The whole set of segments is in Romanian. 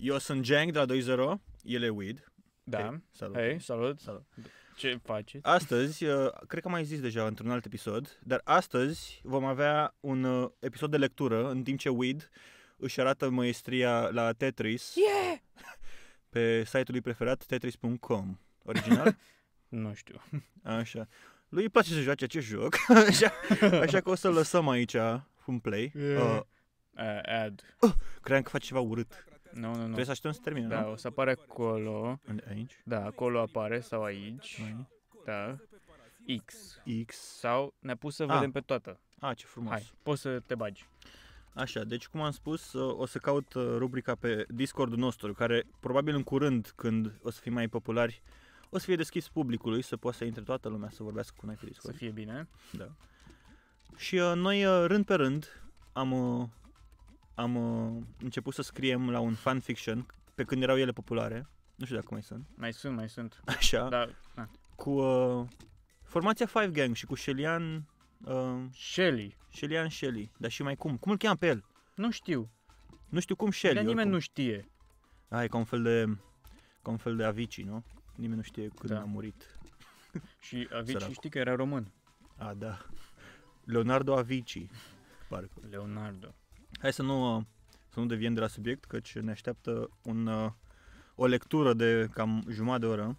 Eu sunt Jeng, de la 2.0, el e Weed. Da. Hey, salut. Hey, salut. salut. Ce faci? Astăzi, uh, cred că am mai zis deja într-un alt episod, dar astăzi vom avea un uh, episod de lectură în timp ce Weed își arată maestria la Tetris yeah! pe site-ul lui preferat tetris.com. Original? nu știu. Așa. Lui îi place să joace acest joc, așa, așa că o să lăsăm aici un play. Yeah. Uh, uh, ad. Uh, cream că face ceva urât. Nu, nu, nu. Trebuie să așteptăm să termine, Da, nu? o să apare acolo. Aici? Da, acolo apare sau aici. aici. Da. X. X. Sau ne-a pus să A. Ah. vedem pe toată. A, ah, ce frumos. Hai, poți să te bagi. Așa, deci cum am spus, o să caut uh, rubrica pe Discordul nostru, care probabil în curând, când o să fim mai populari, o să fie deschis publicului, să poată să intre toată lumea să vorbească cu noi pe Discord. Să fie bine. Da. Și uh, noi, uh, rând pe rând, am am uh, început să scriem la un fanfiction pe când erau ele populare. Nu știu dacă mai sunt. Mai sunt, mai sunt. Așa. Da. da. Cu uh, formația Five Gang și cu Shelian... Uh, Shelly. Shelian Shelly. Dar și mai cum? Cum îl cheam pe el? Nu știu. Nu știu cum Shelly. Dar nimeni oricum. nu știe. Ah, e ca un fel de, ca un fel de Avicii, nu? Nimeni nu știe când da. a murit. Și Avicii știi că era român. A, ah, da. Leonardo Avicii, parcă. Leonardo. Hai să nu, să nu deviem de la subiect, căci ne așteaptă un, o lectură de cam jumătate de oră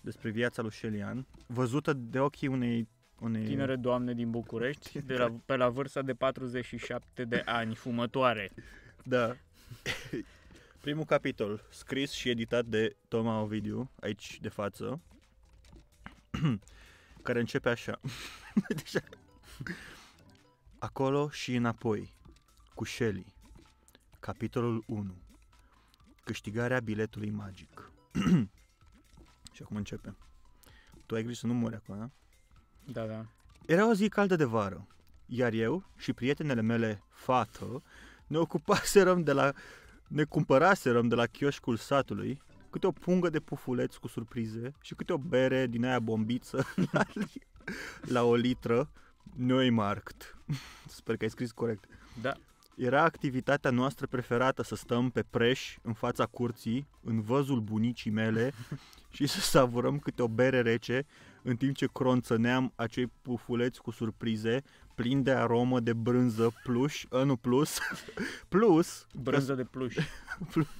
despre viața lui Șelian, văzută de ochii unei unei... Tinere doamne din București, de la, pe la vârsta de 47 de ani, fumătoare. Da. Primul capitol, scris și editat de Toma Ovidiu, aici de față, care începe așa. Deci, acolo și înapoi, cu Shelley Capitolul 1 Câștigarea biletului magic Și acum începe Tu ai grijă să nu mori acum, da? Da, da Era o zi caldă de vară Iar eu și prietenele mele, fată Ne ocupaserăm de la Ne cumpăraserăm de la chioșcul satului Câte o pungă de pufuleți cu surprize Și câte o bere din aia bombiță La, la o litră Neumarkt Sper că ai scris corect Da era activitatea noastră preferată să stăm pe preș în fața curții, în văzul bunicii mele și să savurăm câte o bere rece, în timp ce cronțăneam acei pufuleți cu surprize, plin de aromă de brânză pluș, a, ă, nu plus, plus... Brânză că, de pluș.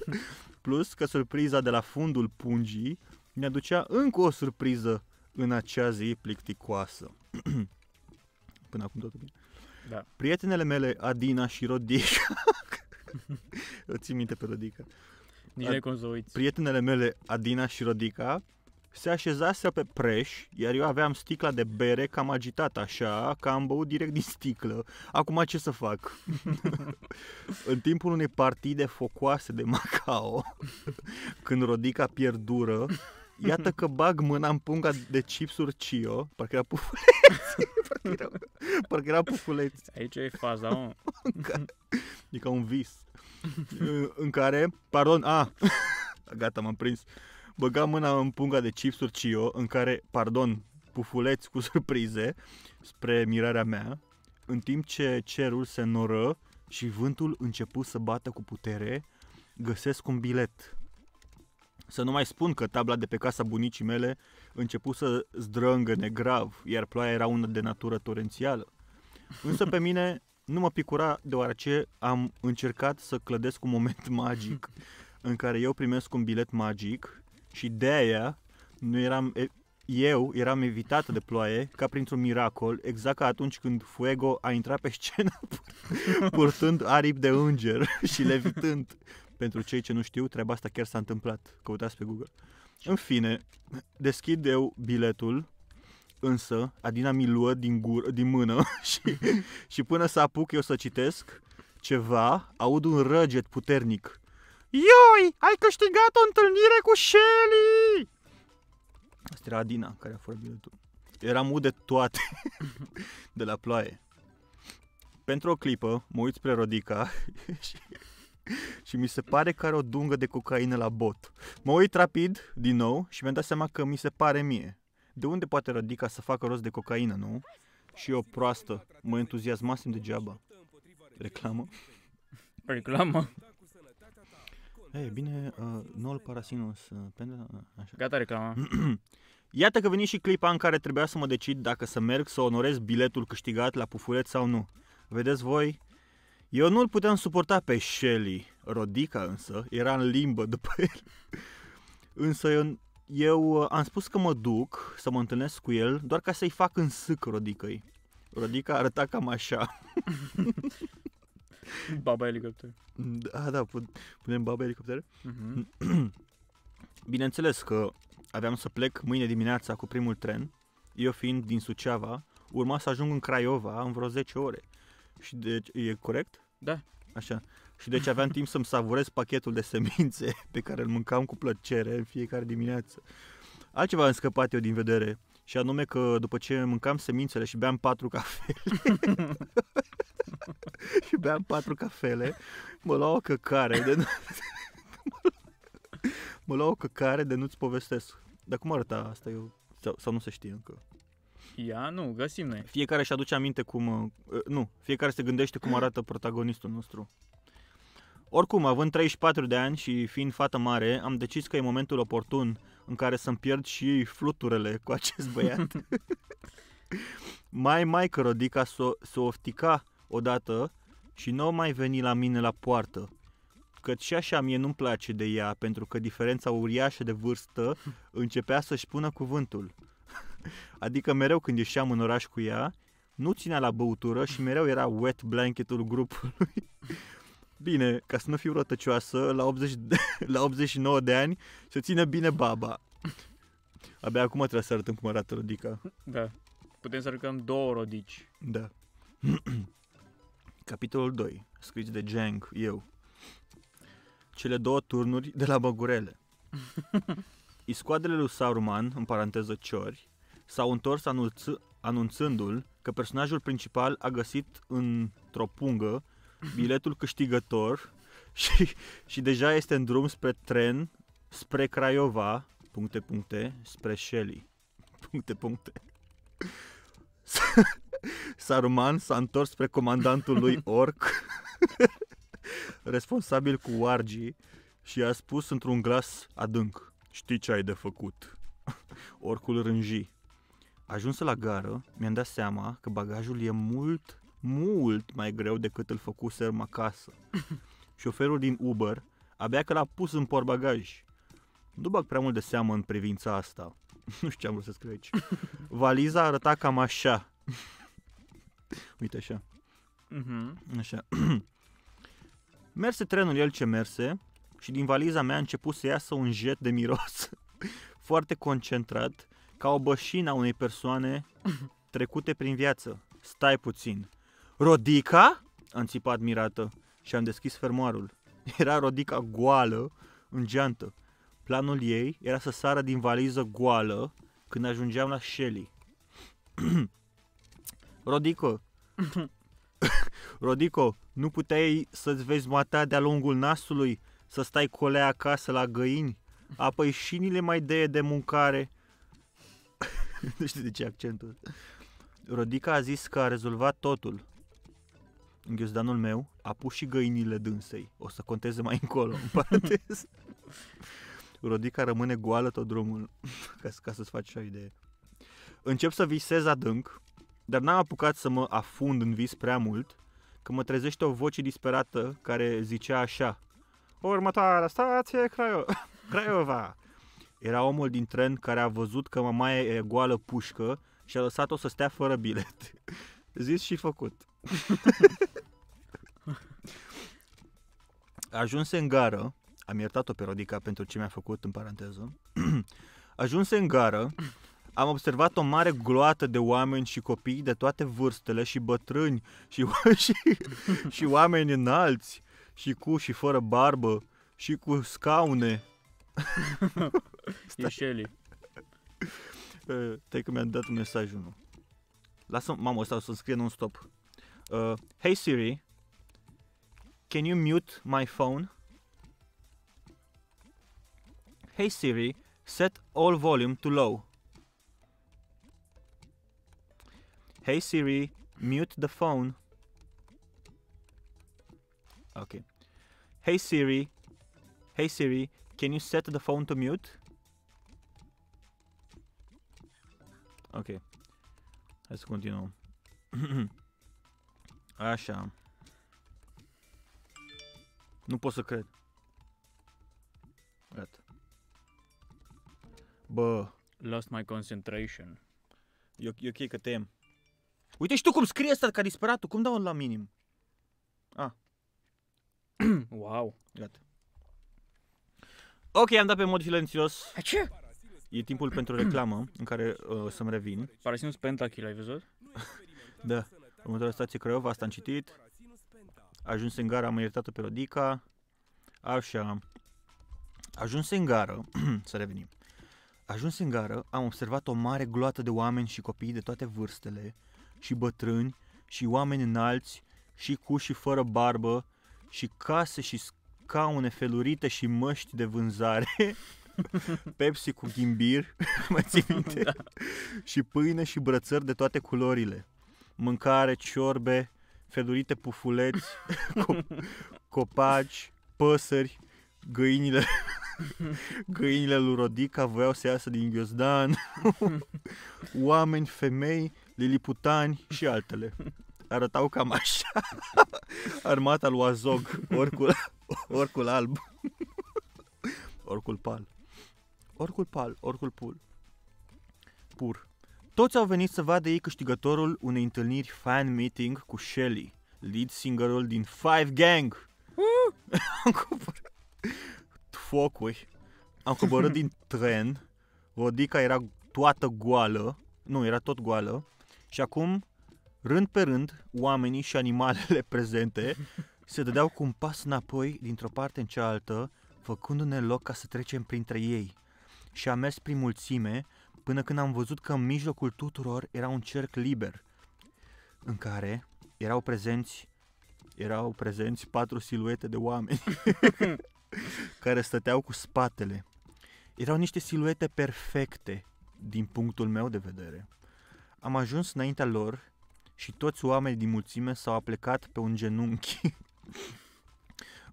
Plus că surpriza de la fundul pungii ne aducea încă o surpriză în acea zi plicticoasă. Până acum totul bine. Da. Prietenele mele, Adina și Rodica. Îți ții minte pe Rodica. Nici Ad- cum să uiți. Prietenele mele, Adina și Rodica, se așezase pe preș, iar eu aveam sticla de bere cam agitată așa, că am băut direct din sticlă. Acum ce să fac? în timpul unei partide focoase de Macao, când Rodica pierdură, Iată că bag mâna în punga de chipsuri Cio, parcă era pufuleți. parcă, era, parcă era pufuleți. Aici e faza, mă. e ca adică un vis. în care, pardon, a, gata, m-am prins. Băga mâna în punga de chipsuri Cio, în care, pardon, pufuleți cu surprize, spre mirarea mea, în timp ce cerul se noră și vântul începu să bată cu putere, găsesc un bilet să nu mai spun că tabla de pe casa bunicii mele început să zdrângă negrav, iar ploaia era una de natură torențială. Însă pe mine nu mă picura deoarece am încercat să clădesc un moment magic în care eu primesc un bilet magic și de aia nu eram eu eram evitată de ploaie ca printr-un miracol, exact ca atunci când Fuego a intrat pe scenă purtând aripi de înger și levitând pentru cei ce nu știu, treaba asta chiar s-a întâmplat. Căutați pe Google. În fine, deschid eu biletul, însă Adina mi luă din, gură, din mână și, și până să apuc eu să citesc ceva, aud un răget puternic. Ioi, ai câștigat o întâlnire cu Shelly! Asta era Adina care a furat biletul. Era mut de toate, de la ploaie. Pentru o clipă mă uit spre Rodica și și mi se pare că are o dungă de cocaină la bot. Mă uit rapid, din nou, și mi-am dat seama că mi se pare mie. De unde poate Radica să facă rost de cocaină, nu? Și eu, proastă, mă entuziasmasem degeaba. Reclamă? Reclamă? Ei, bine, uh, noul Parasinus, uh, pentru... Uh, așa. Gata reclama. Iată că veni și clipa în care trebuia să mă decid dacă să merg să onorez biletul câștigat la pufulet sau nu. Vedeți voi, eu nu-l puteam suporta pe Shelley. Rodica însă era în limbă după el. însă eu, eu uh, am spus că mă duc să mă întâlnesc cu el doar ca să-i fac în sâc Rodicăi. Rodica arăta cam așa. baba elicopter. Da, da, punem baba elicopter. Uh-huh. Mhm. Bineînțeles că aveam să plec mâine dimineața cu primul tren, eu fiind din Suceava, urma să ajung în Craiova în vreo 10 ore. Și deci e corect? Da. Așa. Și deci aveam timp să-mi savurez pachetul de semințe pe care îl mâncam cu plăcere în fiecare dimineață. Altceva am scăpat eu din vedere și anume că după ce mâncam semințele și beam patru cafele și beam patru cafele, mă lua o căcare de nu... mă lua o căcare de nu-ți povestesc. Dar cum arăta asta eu? Sau, sau nu se știe încă? Ia nu, găsim noi. Fiecare își aduce aminte cum... Uh, uh, nu, fiecare se gândește cum arată protagonistul nostru. Oricum, având 34 de ani și fiind fată mare, am decis că e momentul oportun în care să-mi pierd și fluturele cu acest băiat. mai mai că Rodica s-o, s-o oftica odată și nu mai veni la mine la poartă. Cât și așa mie nu-mi place de ea, pentru că diferența uriașă de vârstă începea să-și pună cuvântul. Adică mereu când ieșeam în oraș cu ea, nu ținea la băutură și mereu era wet blanketul grupului. Bine, ca să nu fiu rătăcioasă, la, 80, de, la 89 de ani se ține bine baba. Abia acum trebuie să arătăm cum arată rodica. Da. Putem să arătăm două rodici. Da. Capitolul 2, scris de Jang, eu. Cele două turnuri de la Băgurele. Iscoadele lui Saruman, în paranteză Ciori, s-au întors anunț- anunțându-l că personajul principal a găsit într-o pungă biletul câștigător și, și deja este în drum spre tren, spre Craiova, puncte, puncte, spre Shelly, puncte, puncte. Saruman s-a întors spre comandantul lui Orc, responsabil cu Wargi, și a spus într-un glas adânc, știi ce ai de făcut. Orcul rânji. Ajuns la gară, mi-am dat seama că bagajul e mult, mult mai greu decât îl făcuserăm acasă. Șoferul din Uber abia că l-a pus în por bagaj. Nu bag prea mult de seamă în privința asta. Nu știu ce am vrut să scriu aici. Valiza arăta cam așa. Uite așa. Uh-huh. Așa. merse trenul el ce merse și din valiza mea a început să iasă un jet de miros. Foarte concentrat ca o bășină a unei persoane trecute prin viață. Stai puțin. Rodica? Am țipat admirată și am deschis fermoarul. Era Rodica goală în geantă. Planul ei era să sară din valiză goală când ajungeam la Shelly. Rodico, Rodico, nu puteai să-ți vezi matea de-a lungul nasului, să stai colea acasă la găini? Apoi șinile mai deie de mâncare nu știu de ce accentul. Rodica a zis că a rezolvat totul. Ghiozdanul meu a pus și găinile dânsei. O să conteze mai încolo, în Rodica rămâne goală tot drumul, ca, ca să-ți faci o idee. Încep să visez adânc, dar n-am apucat să mă afund în vis prea mult, că mă trezește o voce disperată care zicea așa. Următoarea stație Craio- Craiova. Era omul din tren care a văzut că mama e goală pușcă și a lăsat-o să stea fără bilet. Zis și făcut. Ajuns în gară, am iertat-o pe Rodica pentru ce mi-a făcut în paranteză, Ajuns în gară, am observat o mare gloată de oameni și copii de toate vârstele și bătrâni și, și, și oameni înalți și cu și fără barbă și cu scaune Ieșeli. Te că mi-a dat mesajul meu. Lasă, mamă, ăsta o să scrie non-stop. Uh, hey Siri, can you mute my phone? Hey Siri, set all volume to low. Hey Siri, mute the phone. Okay. Hey Siri, hey Siri, Can you set the phone to mute? Ok. Hai să continuăm. Așa. Nu pot să cred. Gata. Bă. Lost my concentration. E, e ok că tem. Uite și tu cum scrie asta că disperatul. tu. Cum dau la minim? A. Ah. wow. Gata. Ok, am dat pe mod silențios. Ce? E timpul pentru reclamă în care uh, să-mi revin. Parasinus Pentachil, ai văzut? da. Următoarea stație Craiova, asta am citit. Ajuns în gara, am iertat-o pe Rodica. Așa. Ajuns în gara să revenim. Ajuns în gara am observat o mare gloată de oameni și copii de toate vârstele, și bătrâni, și oameni înalți, și cu și fără barbă, și case și scaune felurite și măști de vânzare Pepsi cu ghimbir, mă ții minte? Da. și pâine și brățări de toate culorile. Mâncare, ciorbe, felurite pufuleți, co- copaci, păsări, găinile, găinile lui Rodica voiau să iasă din ghiozdan, oameni, femei, liliputani și altele. Arătau cam așa armata lui Azog, oricul Orcul alb. Orcul pal. Orcul pal, orcul pul. Pur. Toți au venit să vadă ei câștigătorul unei întâlniri fan meeting cu Shelly, lead singerul din Five Gang. Am coborât. Focuri. Am coborât din tren. Rodica era toată goală. Nu, era tot goală. Și acum, rând pe rând, oamenii și animalele prezente se dădeau cu un pas înapoi dintr-o parte în cealaltă, făcându-ne loc ca să trecem printre ei. Și am mers prin mulțime, până când am văzut că în mijlocul tuturor era un cerc liber, în care erau prezenți erau prezenți patru siluete de oameni care stăteau cu spatele. Erau niște siluete perfecte din punctul meu de vedere. Am ajuns înaintea lor și toți oamenii din mulțime s-au aplecat pe un genunchi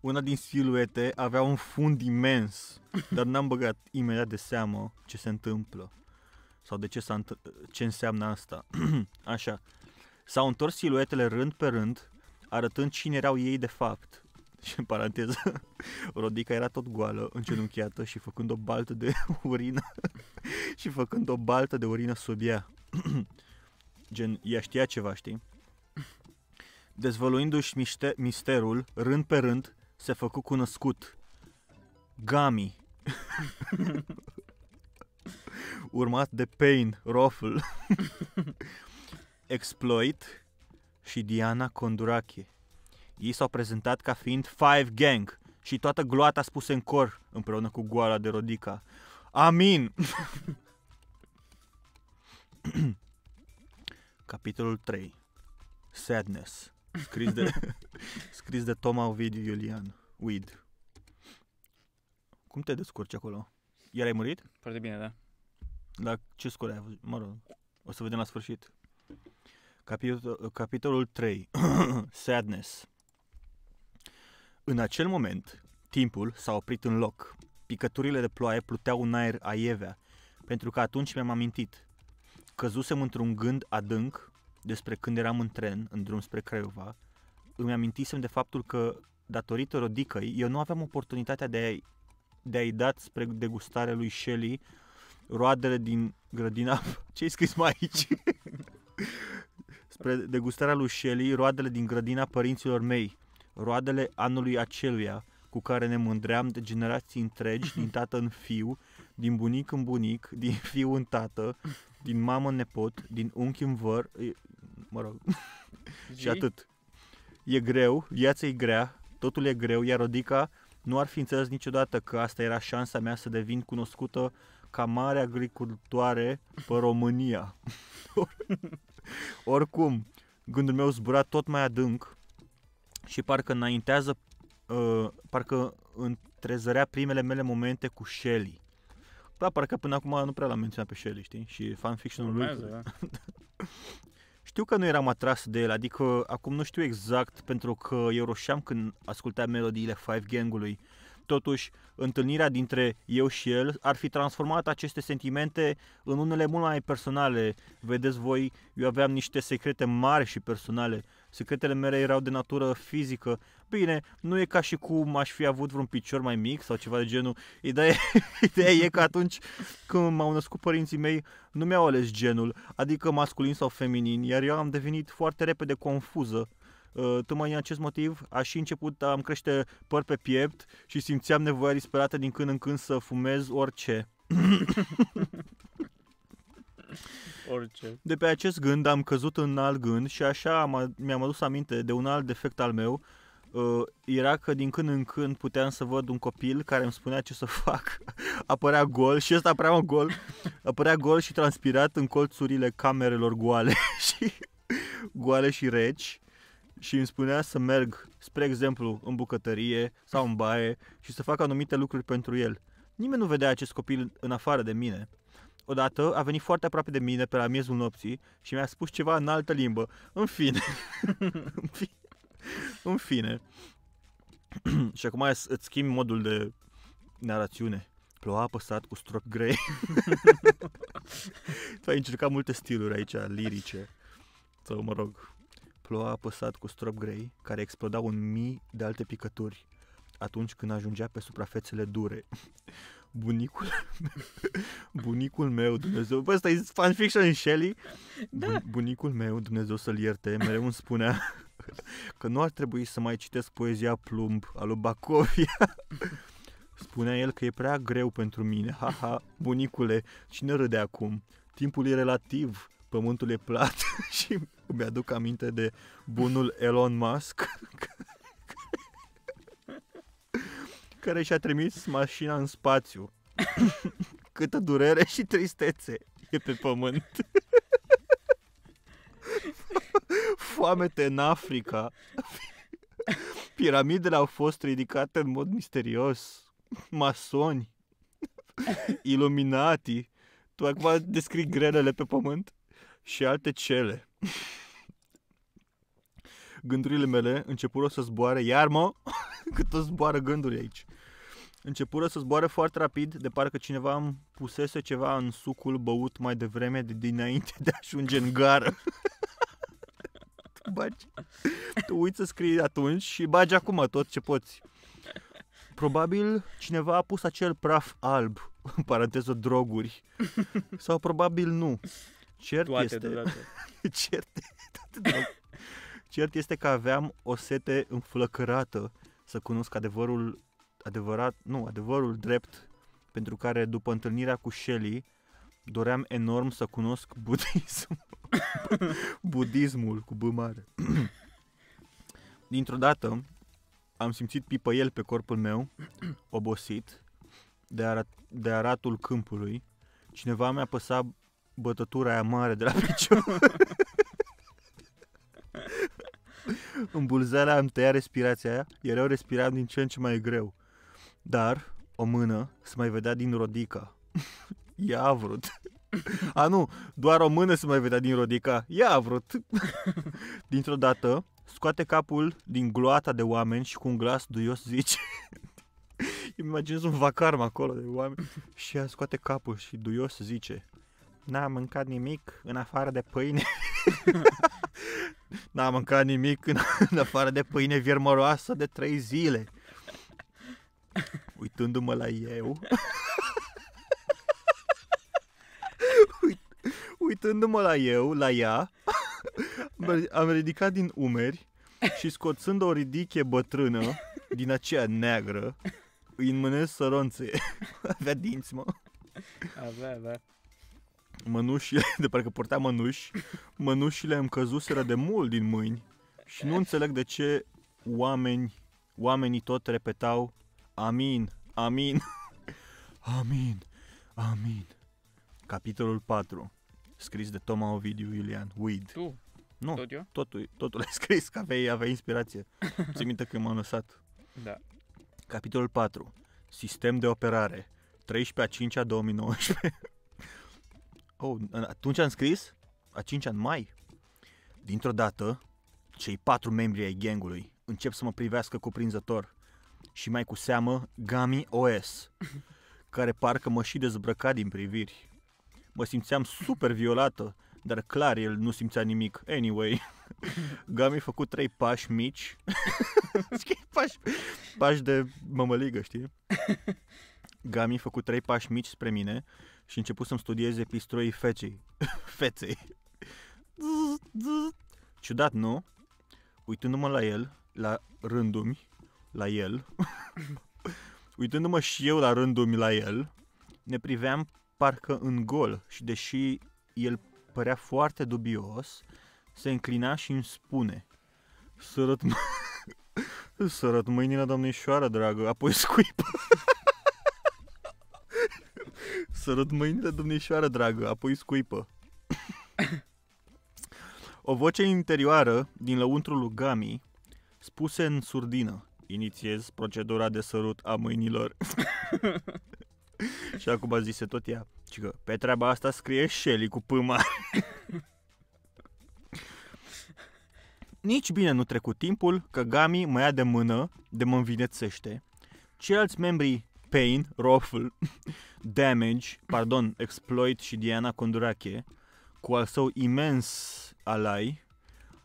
Una din siluete avea un fund imens, dar n-am băgat imediat de seamă ce se întâmplă sau de ce, s-a întâ- ce înseamnă asta. Așa. S-au întors siluetele rând pe rând, arătând cine erau ei de fapt. Și în paranteză, Rodica era tot goală, încenunchiată și făcând o baltă de urină și făcând o baltă de urină sub ea. Gen, ea știa ceva, știi? dezvăluindu-și miște- misterul, rând pe rând, se făcu cunoscut. Gami. Urmat de Pain, Roffle, Exploit și Diana Condurache. Ei s-au prezentat ca fiind Five Gang și toată gloata spuse în cor împreună cu goala de Rodica. Amin! Capitolul 3 Sadness Scris de, scris de Toma Ovidiu Iulian. Weed. Cum te descurci acolo? Iar ai murit? Foarte bine, da. La ce scură ai avut? Mă rog, o să vedem la sfârșit. Capitol, capitolul 3. Sadness. În acel moment, timpul s-a oprit în loc. Picăturile de ploaie pluteau în aer aievea, pentru că atunci mi-am amintit. Căzusem într-un gând adânc despre când eram în tren, în drum spre Craiova, îmi amintisem de faptul că, datorită rodicăi, eu nu aveam oportunitatea de a-i, de a-i dat spre degustarea lui Shelley roadele din grădina... Ce-ai scris mai aici? spre degustarea lui Shelley, roadele din grădina părinților mei, roadele anului aceluia, cu care ne mândream de generații întregi, din tată în fiu, din bunic în bunic, din fiu în tată, din mamă în nepot, din unchi în văr, e, mă rog, și atât. E greu, viața e grea, totul e greu, iar Rodica nu ar fi înțeles niciodată că asta era șansa mea să devin cunoscută ca mare agricultoare pe România. Oricum, gândul meu zbura tot mai adânc și parcă înaintează, uh, parcă întrezărea primele mele momente cu Shelly. Da, parcă până acum nu prea l-am menționat pe Shelley, știi? Și fanfiction-ul lui. Da. știu că nu eram atras de el, adică acum nu știu exact, pentru că eu roșeam când ascultam melodiile Five Gang-ului. Totuși, întâlnirea dintre eu și el ar fi transformat aceste sentimente în unele mult mai personale. Vedeți voi, eu aveam niște secrete mari și personale secretele mele erau de natură fizică. Bine, nu e ca și cum aș fi avut vreun picior mai mic sau ceva de genul. Ideea, ideea e că atunci când m-au născut părinții mei, nu mi-au ales genul, adică masculin sau feminin, iar eu am devenit foarte repede confuză uh, tocmai din acest motiv aș și început, am crește păr pe piept și simțeam nevoia disperată din când în când să fumez orice. Orice. De pe acest gând am căzut în alt gând și așa mi-am adus aminte de un alt defect al meu. Uh, era că din când în când puteam să văd un copil care îmi spunea ce să fac. Apărea gol și ăsta apărea gol. Apărea gol și transpirat în colțurile camerelor goale și goale și reci și îmi spunea să merg, spre exemplu, în bucătărie sau în baie și să fac anumite lucruri pentru el. Nimeni nu vedea acest copil în afară de mine odată a venit foarte aproape de mine pe la miezul nopții și mi-a spus ceva în altă limbă. În fine. în fine. în fine. și acum îți schimbi modul de narațiune. Ploua apăsat cu strop grei. tu ai încercat multe stiluri aici, lirice. Sau, mă rog, ploua apăsat cu strop grei, care explodau în mii de alte picături atunci când ajungea pe suprafețele dure bunicul bunicul meu, Dumnezeu, bă, ăsta e fanfiction Shelley, da. Bun, bunicul meu, Dumnezeu să-l ierte, mereu îmi spunea că nu ar trebui să mai citesc poezia plumb a lui Bacovia. Spunea el că e prea greu pentru mine. ha, bunicule, cine râde acum? Timpul e relativ, pământul e plat și îmi aduc aminte de bunul Elon Musk care și-a trimis mașina în spațiu. Câtă durere și tristețe e pe pământ. Foamete în Africa. Piramidele au fost ridicate în mod misterios. Masoni. Iluminati. Tu acum descrii grelele pe pământ și alte cele gândurile mele începură să zboare, iar mă, cât tot zboară gânduri aici. Începură să zboare foarte rapid, de parcă cineva îmi pusese ceva în sucul băut mai devreme de dinainte de a ajunge în gară. tu bagi, tu uiți să scrii atunci și bagi acum tot ce poți. Probabil cineva a pus acel praf alb, în paranteză droguri, sau probabil nu. Cert toate este... Deodată. Cert, toate, Cert este că aveam o sete înflăcărată să cunosc adevărul adevărat, nu, adevărul drept pentru care după întâlnirea cu Shelley doream enorm să cunosc budismul budismul cu B mare. Dintr-o dată am simțit pipăiel pe corpul meu, obosit, de, arat- de aratul câmpului. Cineva mi-a păsat bătătura aia mare de la picior. În bulzarea am tăia respirația aia, iar eu respiram din ce în ce mai greu. Dar o mână se mai vedea din rodica. Ea a vrut. A, nu, doar o mână se mai vedea din rodica. Ea a vrut. Dintr-o dată, scoate capul din gloata de oameni și cu un glas duios zice... Îmi imaginez un vacarm acolo de oameni. Și ea scoate capul și duios zice... N-am mâncat nimic în afară de pâine n-am mâncat nimic în, în afară de pâine viermăroasă de trei zile. Uitându-mă la eu... uitându-mă la eu, la ea, am ridicat din umeri și scoțând o ridiche bătrână din aceea neagră, îi înmânez săronțe. Avea dinți, mă. Avea, avea mănușile, de parcă purta mănuși, mănușile îmi căzuseră de mult din mâini și nu înțeleg de ce oameni, oamenii tot repetau Amin, amin, amin, amin. Capitolul 4, scris de Toma Ovidiu Iulian, Weed. Tu? Nu, tot eu? Totul, totul ai scris, că aveai, aveai inspirație. Ți minte că m-am lăsat. Da. Capitolul 4, sistem de operare, 13 a 5 a 2019. Oh, atunci am scris, a 5 în mai, dintr-o dată, cei patru membri ai gangului încep să mă privească cuprinzător și mai cu seamă Gami OS, care parcă mă și dezbrăca din priviri. Mă simțeam super violată, dar clar el nu simțea nimic. Anyway, Gami a făcut trei pași mici, pași, pași de mămăligă, știi? Gami a făcut trei pași mici spre mine și a început să-mi studieze pistroii feței. feței. Ciudat, nu? Uitându-mă la el, la rândumi, la el, uitându-mă și eu la rândumi la el, ne priveam parcă în gol și deși el părea foarte dubios, se înclina și îmi spune Sărăt, m- Sărăt mâinile domnișoară, dragă, apoi scuipă. Sărut mâinile, domnișoară dragă, apoi scuipă. O voce interioară, din lăuntrul Gami spuse în surdină, inițiez procedura de sărut a mâinilor. și acum zise tot ea, că pe treaba asta scrie Shelly cu pâma. Nici bine nu trecut timpul că Gami mă ia de mână, de mă învinețește. Ceilalți membrii Pain, Roffle Damage, pardon, Exploit și Diana Condurache, cu al său imens alai,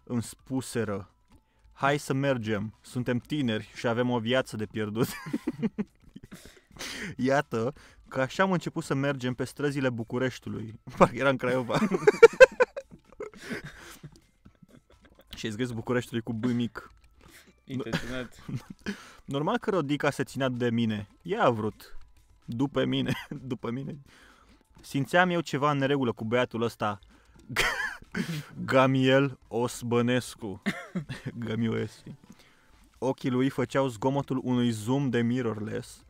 îmi spuseră Hai să mergem, suntem tineri și avem o viață de pierdut. Iată că așa am început să mergem pe străzile Bucureștiului. Parcă era în Craiova. și ai zis Bucureștiului cu B mic. Intenționat. Normal că Rodica se ținea de mine. Ea a vrut după mine, după mine, simțeam eu ceva în regulă cu băiatul ăsta. Gamiel Osbănescu. Gamioesi. Ochii lui făceau zgomotul unui zoom de mirrorless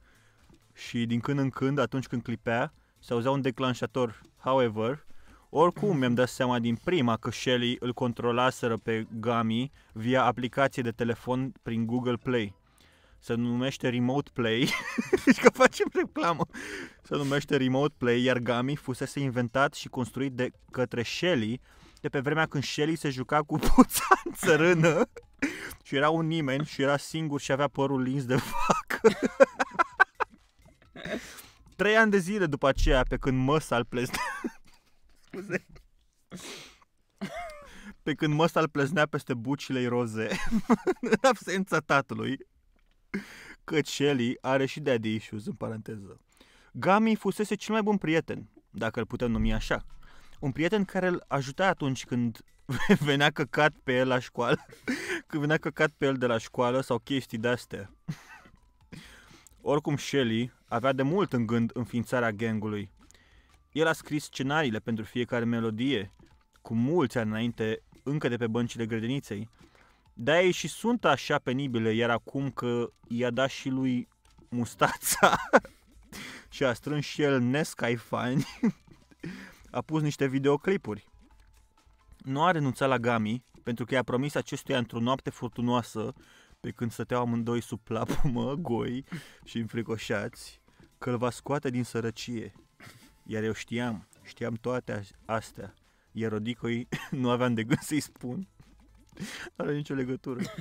și din când în când, atunci când clipea, se auzea un declanșator. However, oricum mi-am dat seama din prima că Shelly îl controlaseră pe Gami via aplicație de telefon prin Google Play se numește Remote Play, deci că facem reclamă, se numește Remote Play, iar Gami fusese inventat și construit de către Shelly de pe vremea când Shelly se juca cu puța în țărână și era un nimeni și era singur și avea părul lins de fac. Trei ani de zile după aceea, pe când măsa al Scuze. pe când măsa al pleznea peste bucile roze, în absența tatălui, că Shelley are și daddy issues, în paranteză. Gami fusese cel mai bun prieten, dacă îl putem numi așa. Un prieten care îl ajuta atunci când venea căcat pe el la școală, când venea căcat pe el de la școală sau chestii de-astea. Oricum, Shelley avea de mult în gând înființarea gangului. El a scris scenariile pentru fiecare melodie, cu mulți ani înainte, încă de pe băncile grădiniței, de ei și sunt așa penibile, iar acum că i-a dat și lui mustața și a strâns și el nescai fani, a pus niște videoclipuri. Nu a renunțat la Gami, pentru că i-a promis acestuia într-o noapte furtunoasă, pe când stăteau amândoi sub plapumă, goi și înfricoșați, că îl va scoate din sărăcie. Iar eu știam, știam toate astea, iar Rodicoi nu aveam de gând să-i spun nu are nicio legătură.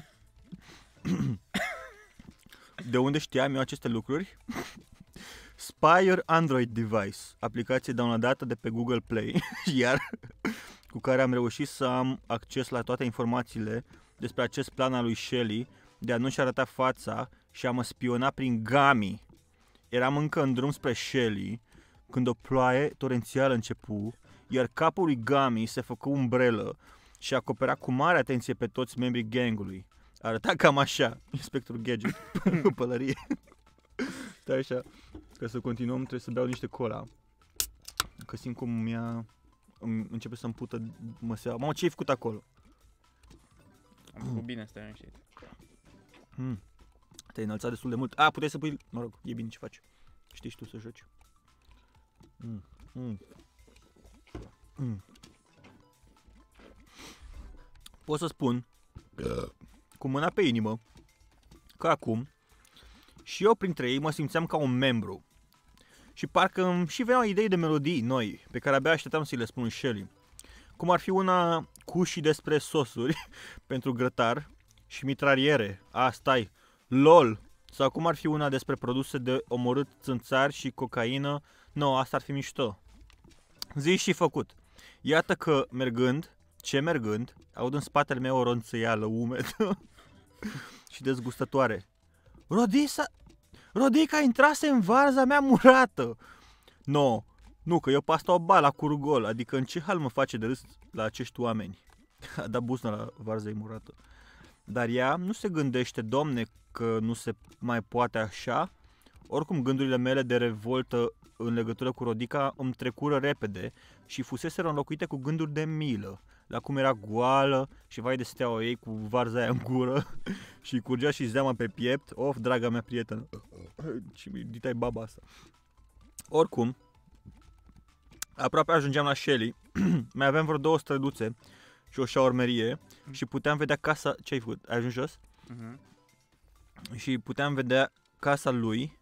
De unde știam eu aceste lucruri? Spire Android device, aplicație downloadată de pe Google Play, iar cu care am reușit să am acces la toate informațiile despre acest plan al lui Shelley de a nu-și arăta fața și a mă spiona prin gami. Eram încă în drum spre Shelley când o ploaie torențială începu, iar capul lui Gami se făcu umbrelă și acopera cu mare atenție pe toți membrii gangului. Arăta cam așa, inspectorul Gadget, cu pălărie. Stai așa, ca să continuăm trebuie să beau niște cola. Că simt cum mi-a... începe să-mi pută măseaua. Mamă, ce-ai făcut acolo? Am făcut bine, stai liniștit. Mm. Te-ai înălțat destul de mult. A, puteai să pui... Mă rog, e bine ce faci. Știi și tu să joci. Mm. Mm. Mm pot să spun cu mâna pe inimă că acum și eu printre ei mă simțeam ca un membru. Și parcă îmi și veneau idei de melodii noi, pe care abia așteptam să le spun Shelly. Cum ar fi una cu și despre sosuri pentru grătar și mitraliere. A, stai, lol. Sau cum ar fi una despre produse de omorât țânțari și cocaină. Nu, no, asta ar fi mișto. Zi și făcut. Iată că, mergând, ce mergând, aud în spatele meu o ronțăială umedă și dezgustătoare. Rodisa, Rodica intrase în varza mea murată. No, nu, că eu pasta o bala curgol, adică în ce hal mă face de râs la acești oameni? A dat buzna la varza murată. Dar ea nu se gândește, domne, că nu se mai poate așa. Oricum, gândurile mele de revoltă în legătură cu Rodica îmi trecură repede și fuseseră înlocuite cu gânduri de milă dar cum era goală și vai de steaua ei cu varza aia în gură și curgea și zeama pe piept. Of, draga mea prietenă, ce ditai baba asta. Oricum, aproape ajungeam la Shelly, mai aveam vreo două străduțe și o șaormerie mhm. și puteam vedea casa... Ce ai făcut? Ai ajuns jos? Uh-huh. Și puteam vedea casa lui.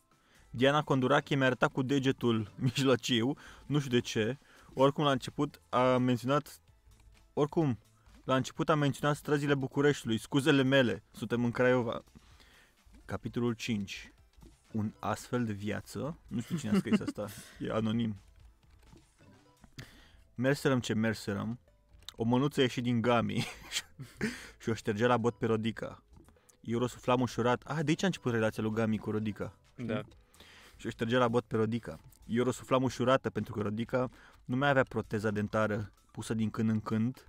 Diana Condurache mi-a arătat cu degetul mijlociu, nu știu de ce. Oricum, la început a menționat oricum, la început am menționat străzile Bucureștiului, scuzele mele, suntem în Craiova. Capitolul 5. Un astfel de viață, nu știu cine a scris asta, e anonim. Merserăm ce merserăm, o mănuță ieși din gami și o ștergea la bot pe Rodica. Eu răsuflam ușurat. Ah, de aici a început relația lui Gami cu Rodica. Da. Și o ștergea la bot pe Rodica. Eu răsuflam ușurată pentru că Rodica nu mai avea proteza dentară pusă din când în când,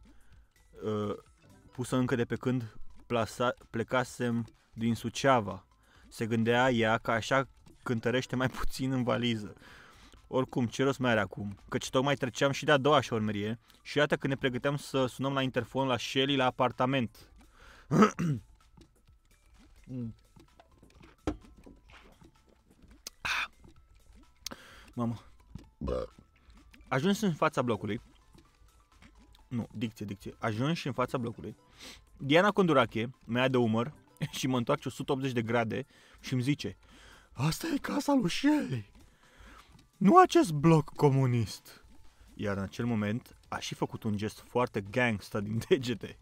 uh, pusă încă de pe când plasa, plecasem din Suceava. Se gândea ea că așa cântărește mai puțin în valiză. Oricum, ce rost mai are acum? Căci tocmai treceam și de a doua șormerie și iată că ne pregăteam să sunăm la interfon la Shelly la apartament. Ah. Mamă. Ajuns în fața blocului, nu, dicție, dicție, și în fața blocului. Diana Condurache mă ia de umăr și mă întoarce 180 de grade și îmi zice Asta e casa lui Shelley, nu acest bloc comunist. Iar în acel moment a și făcut un gest foarte gangsta din degete.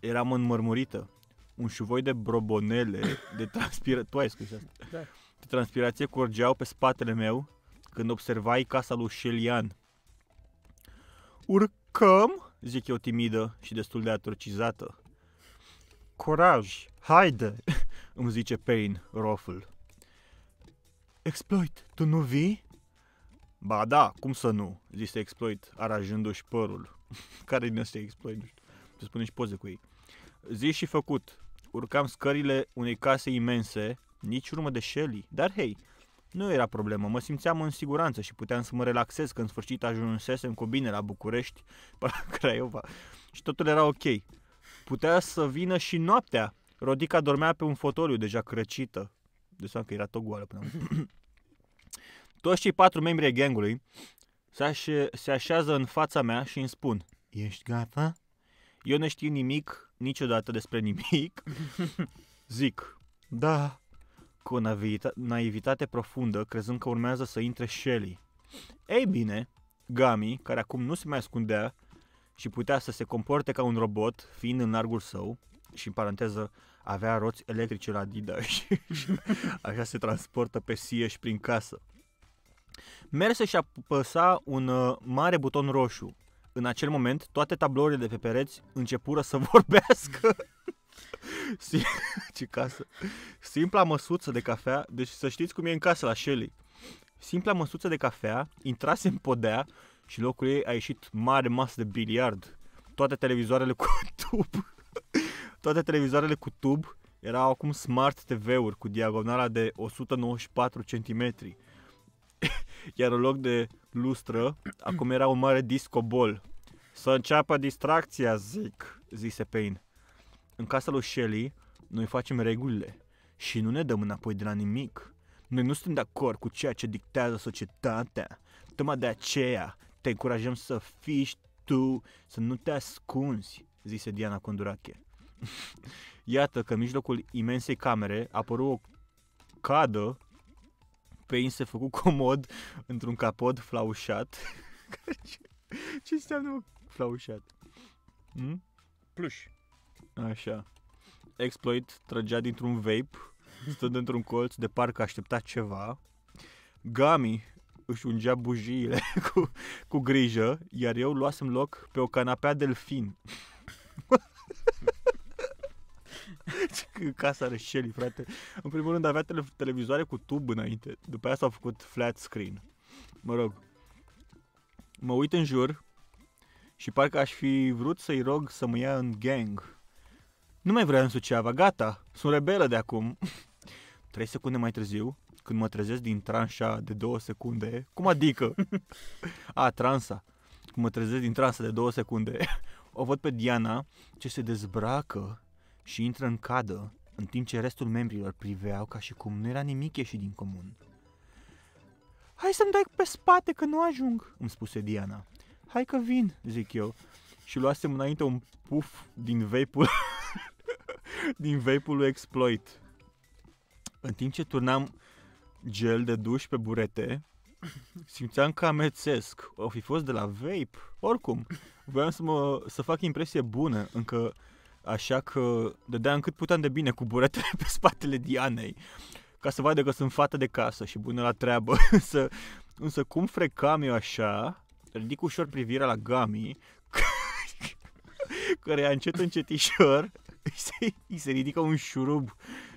Eram înmărmurită, un șuvoi de brobonele de transpirație, tu ai scris asta, da. de transpirație curgeau pe spatele meu când observai casa lui Shelian. Urc cum? zic eu timidă și destul de atorcizată. Curaj, haide, îmi zice Pain, roful. Exploit, tu nu vii? Ba da, cum să nu, zise Exploit, arajându-și părul. Care din ăsta e Exploit, nu știu. Să spune și poze cu ei. Zi și făcut, urcam scările unei case imense, nici urmă de Shelly, dar hei, nu era problemă, mă simțeam în siguranță și puteam să mă relaxez când în sfârșit ajunsesem cu bine la București, pe la Craiova și totul era ok. Putea să vină și noaptea. Rodica dormea pe un fotoliu deja crăcită. De că era tot goală până Toți cei patru membri ai gangului se, se așează în fața mea și îmi spun Ești gata? Eu nu știu nimic niciodată despre nimic. Zic Da, cu o naivita- naivitate profundă, crezând că urmează să intre Shelly. Ei bine, Gami, care acum nu se mai ascundea și putea să se comporte ca un robot, fiind în largul său, și în paranteză avea roți electrice la Dida și așa se transportă pe și prin casă. Merse și apăsa un uh, mare buton roșu. În acel moment, toate tablourile de pe pereți începură să vorbească. Ce casă. Simpla măsuță de cafea, deci să știți cum e în casă la Shelly. Simpla măsuță de cafea intrase în podea și locul ei a ieșit mare masă de biliard. Toate televizoarele cu tub. Toate televizoarele cu tub erau acum smart TV-uri cu diagonala de 194 cm. Iar în loc de lustră, acum era un mare disco bol. Să înceapă distracția, zic, zise Payne în casa lui Shelley, noi facem regulile și nu ne dăm înapoi de la nimic. Noi nu suntem de acord cu ceea ce dictează societatea. Tocmai de aceea te încurajăm să fii tu, să nu te ascunzi, zise Diana Condurache. Iată că în mijlocul imensei camere a apărut o cadă pe se făcu comod într-un capod flaușat. ce, ce înseamnă flaușat? Hmm? Pluș. Așa. Exploit trăgea dintr-un vape, stând într-un colț de parcă aștepta ceva. Gami își ungea bujiile cu, cu grijă, iar eu luasem loc pe o canapea delfin. Casa rășelii, frate. În primul rând avea tele- televizoare cu tub înainte. După aia s-a făcut flat screen. Mă rog. Mă uit în jur și parcă aș fi vrut să-i rog să mă ia în gang. Nu mai vreau în Suceava, gata, sunt rebelă de acum. Trei secunde mai târziu, când mă trezesc din tranșa de două secunde, cum adică? A, transa. Când mă trezesc din transa de două secunde, o văd pe Diana ce se dezbracă și intră în cadă, în timp ce restul membrilor priveau ca și cum nu era nimic ieșit din comun. Hai să-mi dai pe spate că nu ajung, îmi spuse Diana. Hai că vin, zic eu. Și luasem înainte un puf din vape din vape-ul lui Exploit. În timp ce turnam gel de duș pe burete, simțeam că amețesc. O fi fost de la vape, oricum. Voiam să, mă, să fac impresie bună, încă așa că dădeam cât puteam de bine cu buretele pe spatele Dianei, ca să vadă că sunt fată de casă și bună la treabă. însă, însă cum frecam eu așa, ridic ușor privirea la Gami, care a încet încetișor îi se, îi se ridică un șurub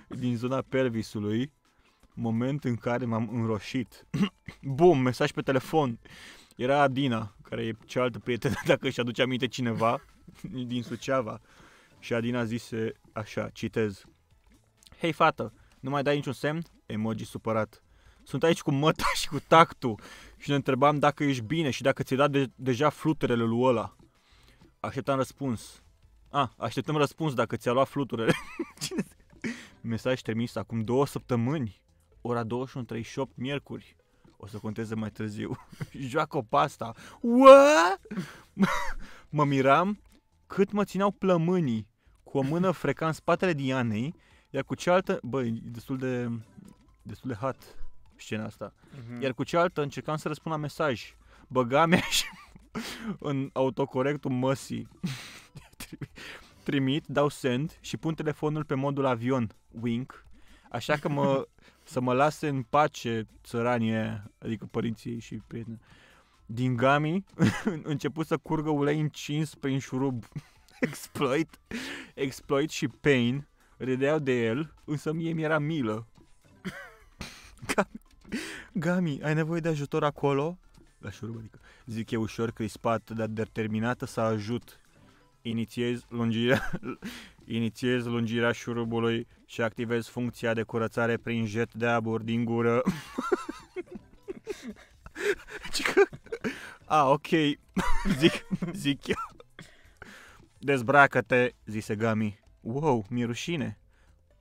din zona pervisului, moment în care m-am înroșit. Bum, mesaj pe telefon. Era Adina, care e cealaltă prietenă, dacă își aduce aminte cineva, din Suceava. Și Adina zise așa, citez. Hei fată, nu mai dai niciun semn? Emoji supărat. Sunt aici cu măta și cu tactul și ne întrebam dacă ești bine și dacă ți-ai dat de- deja fluterele lui ăla. Așteptam răspuns. A, ah, așteptăm răspuns dacă ți-a luat fluturele. Cine Mesaj trimis acum două săptămâni, ora 21.38, miercuri. O să conteze mai târziu. Joacă pasta. What? mă miram cât mă țineau plămânii. Cu o mână freca în spatele Dianei, iar cu cealaltă... Băi, e destul de... destul de hat scena asta. Uh-huh. Iar cu cealaltă încercam să răspund la mesaj. Băga mea și în autocorectul măsii. trimit, dau send și pun telefonul pe modul avion, wink, așa că mă, să mă lase în pace țăranie, adică părinții și prieteni. Din gami, început să curgă ulei încins prin șurub. exploit, exploit și pain, râdeau de el, însă mie mi-era milă. Gami, Gami, ai nevoie de ajutor acolo? La șurub, adică. Zic e ușor crispat, dar determinată să ajut inițiez lungirea, inițiez lungirea șurubului și activez funcția de curățare prin jet de abur din gură. A, ok, zic, zic eu. Dezbracă-te, zise Gami. Wow, mi-e rușine.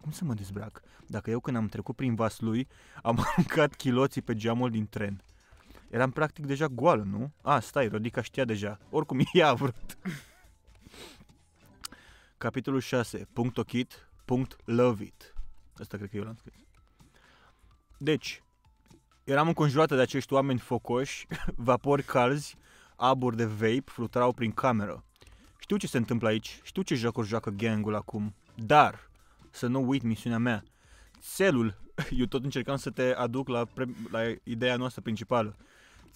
Cum să mă dezbrac? Dacă eu când am trecut prin lui am aruncat chiloții pe geamul din tren. Eram practic deja goală, nu? A, stai, Rodica știa deja. Oricum, ea a vrut. Capitolul 6. Punct ochit, punct love it. Asta cred că eu l-am scris. Deci, eram înconjurată de acești oameni focoși, vapori calzi, abur de vape fluturau prin cameră. Știu ce se întâmplă aici, știu ce jocuri joacă gangul acum, dar să nu uit misiunea mea. Celul. eu tot încercam să te aduc la, pre- la ideea noastră principală.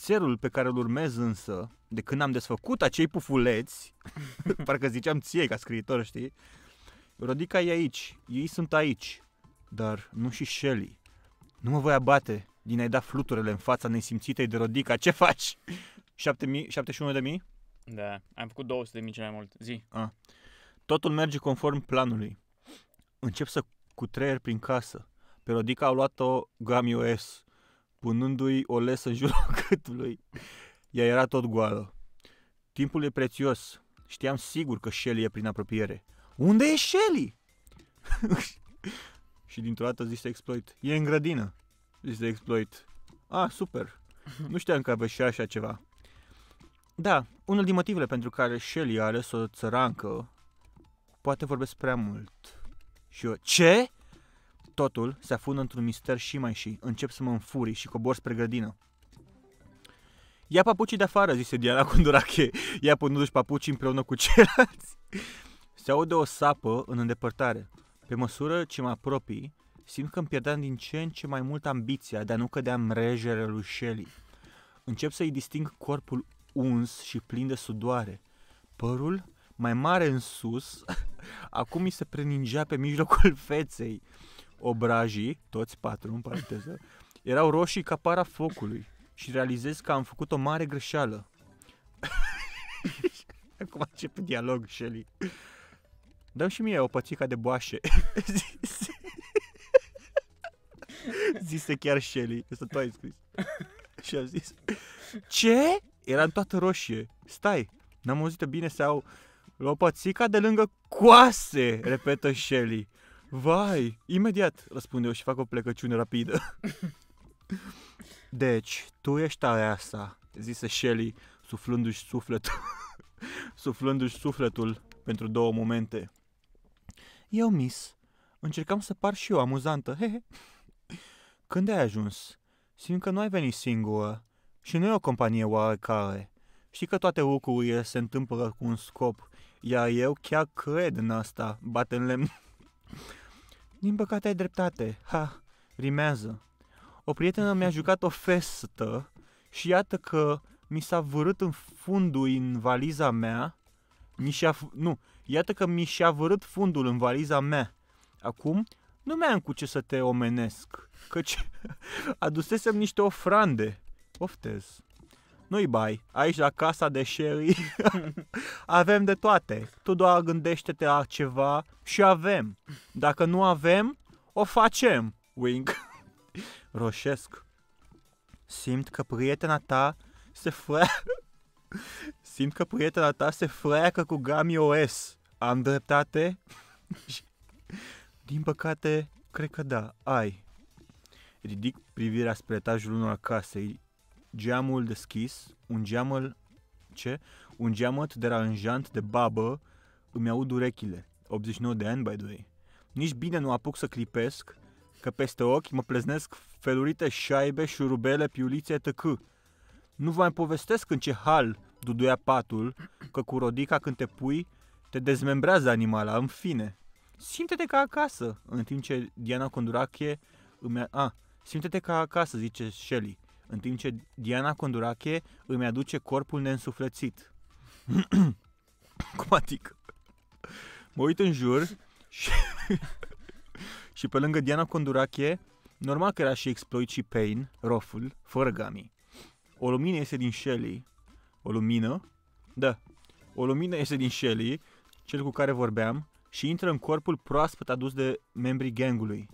Țelul pe care îl urmez însă, de când am desfăcut acei pufuleți, parcă ziceam ție ca scriitor, știi? Rodica e aici, ei sunt aici, dar nu și Shelley. Nu mă voi abate din a-i da fluturele în fața nesimțitei de Rodica. Ce faci? 71 de mii? Da, am făcut 200 de mii cel mai mult. Zi. A. Ah. Totul merge conform planului. Încep să cutreier prin casă. Pe Rodica au luat-o S punându-i o lesă în jurul gâtului. Ea era tot goală. Timpul e prețios. Știam sigur că Shelly e prin apropiere. Unde e Shelly? și dintr-o dată zise exploit. E în grădină. Zise exploit. Ah, super. Nu știam că avea și așa ceva. Da, unul din motivele pentru care Shelly a ales o țărancă poate vorbesc prea mult. Și eu, ce? Totul se afundă într-un mister și mai și. Încep să mă înfuri și cobor spre grădină. Ia papucii de afară, zise Diana cu durache. Ia punându-și papucii împreună cu ceilalți. Se aude o sapă în îndepărtare. Pe măsură ce mă apropii, simt că îmi pierdeam din ce în ce mai mult ambiția de a nu cădea în rejele lui Shelley. Încep să-i disting corpul uns și plin de sudoare. Părul, mai mare în sus, acum mi se preningea pe mijlocul feței obrajii, toți patru în paranteză, erau roșii ca para focului și realizez că am făcut o mare greșeală. Acum începe dialog, Shelly. Dăm și mie o pățica de boașe. Zise, chiar Shelly, asta tu ai scris. Și am zis, ce? Era în toată roșie. Stai, n-am auzit bine sau... pățica de lângă coase, repetă Shelly. Vai, imediat, răspunde eu și fac o plecăciune rapidă. Deci, tu ești aia asta, zise Shelley, suflându-și sufletul, suflându-și sufletul pentru două momente. Eu, miss, încercam să par și eu amuzantă, hehe. Când ai ajuns? Simt că nu ai venit singură și nu e o companie oarecare. Știi că toate lucrurile se întâmplă cu un scop, iar eu chiar cred în asta, bate în lemn. Din păcate ai dreptate. Ha, rimează. O prietenă mi-a jucat o festă și iată că mi s-a vărât în fundul în valiza mea. Mi și-a, nu, iată că mi și-a vărât fundul în valiza mea. Acum nu mai am cu ce să te omenesc, căci adusesem niște ofrande. Oftez nu-i bai, aici la casa de Sherry avem de toate. Tu doar gândește-te la ceva și avem. Dacă nu avem, o facem, Wing. Roșesc. Simt că prietena ta se fre... Simt că prietena ta se freacă cu Gami OS. Am dreptate? Din păcate, cred că da, ai. Ridic privirea spre etajul 1 al casei geamul deschis, un geamăl, ce? Un geamăt deranjant de babă îmi aud urechile. 89 de ani, by the way. Nici bine nu apuc să clipesc, că peste ochi mă pleznesc felurite șaibe, șurubele, piulițe, etc. Nu vă mai povestesc în ce hal duduia patul, că cu rodica când te pui, te dezmembrează animala, în fine. Simte-te ca acasă, în timp ce Diana Condurache îmi... A, simte-te ca acasă, zice Shelley în timp ce Diana Condurache îmi aduce corpul neînsuflățit. Cum adică? Mă uit în jur și, și pe lângă Diana Condurache, normal că era și exploit și pain, roful, fără gami. O lumină este din Shelley. O lumină? Da. O lumină este din Shelley, cel cu care vorbeam, și intră în corpul proaspăt adus de membrii gangului.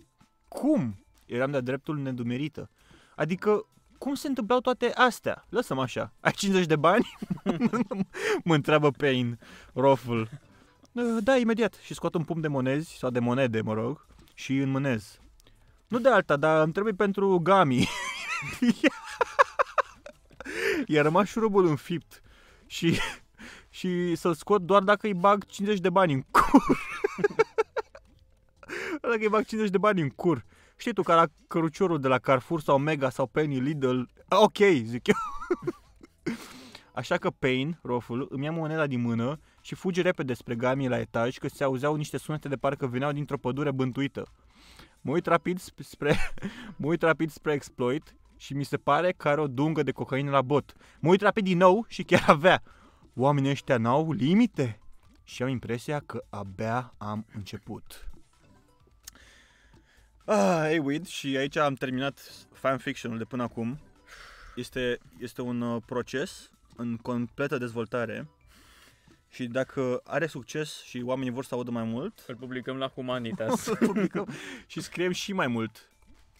Cum? Eram de-a dreptul nedumerită. Adică cum se întâmplau toate astea? Lăsăm așa. Ai 50 de bani? mă întreabă Payne, roful. Da, da imediat. Și scot un pumn de monezi, sau de monede, mă rog, și înmânez. Nu de alta, dar îmi trebuie pentru gami. I-a rămas șurubul înfipt și, și să-l scot doar dacă îi bag 50 de bani în cur. dacă îi bag 50 de bani în cur știi tu, ca la căruciorul de la Carrefour sau Mega sau Penny, Lidl, ok, zic eu. Așa că pain, roful, îmi ia moneda din mână și fuge repede spre gamii la etaj, că se auzeau niște sunete de parcă veneau dintr-o pădure bântuită. Mă uit rapid spre, mă uit rapid spre exploit și mi se pare că are o dungă de cocaină la bot. Mă uit rapid din nou și chiar avea. Oamenii ăștia n-au limite? Și am impresia că abia am început. Ah, hey, Weed, și aici am terminat fanfiction-ul de până acum. Este, este un uh, proces în completă dezvoltare și dacă are succes și oamenii vor să audă mai mult... Îl publicăm la Humanitas. publicăm și scriem și mai mult.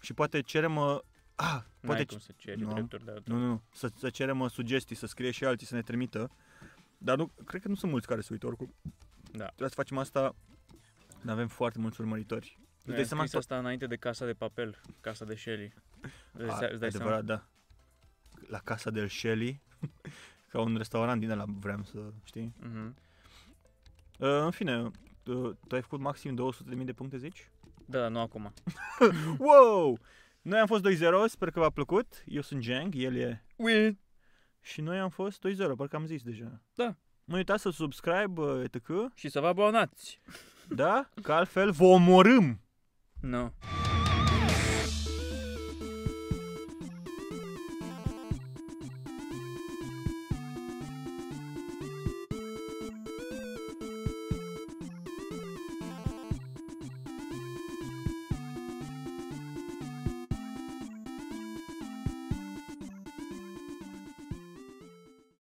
Și poate cerem... Uh, ah, poate cum să ceri no. drepturi de autor. Nu, nu, să, să cerem uh, sugestii, să scrie și alții, să ne trimită. Dar nu, cred că nu sunt mulți care se uită oricum. Da. Trebuie să facem asta, Ne avem foarte mulți urmăritori. Îți dai seama asta înainte de Casa de Papel, Casa de Shelley. Îți, A, îți dai adevărat, seama? da. La Casa de Shelley, ca un restaurant din ăla vrem să știi. Uh-huh. Uh, în fine, tu, tu ai făcut maxim 200.000 de puncte, zici? Da, da, nu acum. wow! Noi am fost 2-0, sper că v-a plăcut. Eu sunt Jeng, el e... Will. Și noi am fost 2-0, parcă am zis deja. Da. Nu uitați să subscribe, uh, etc. Și să vă abonați. Da? Că altfel vă omorâm. No.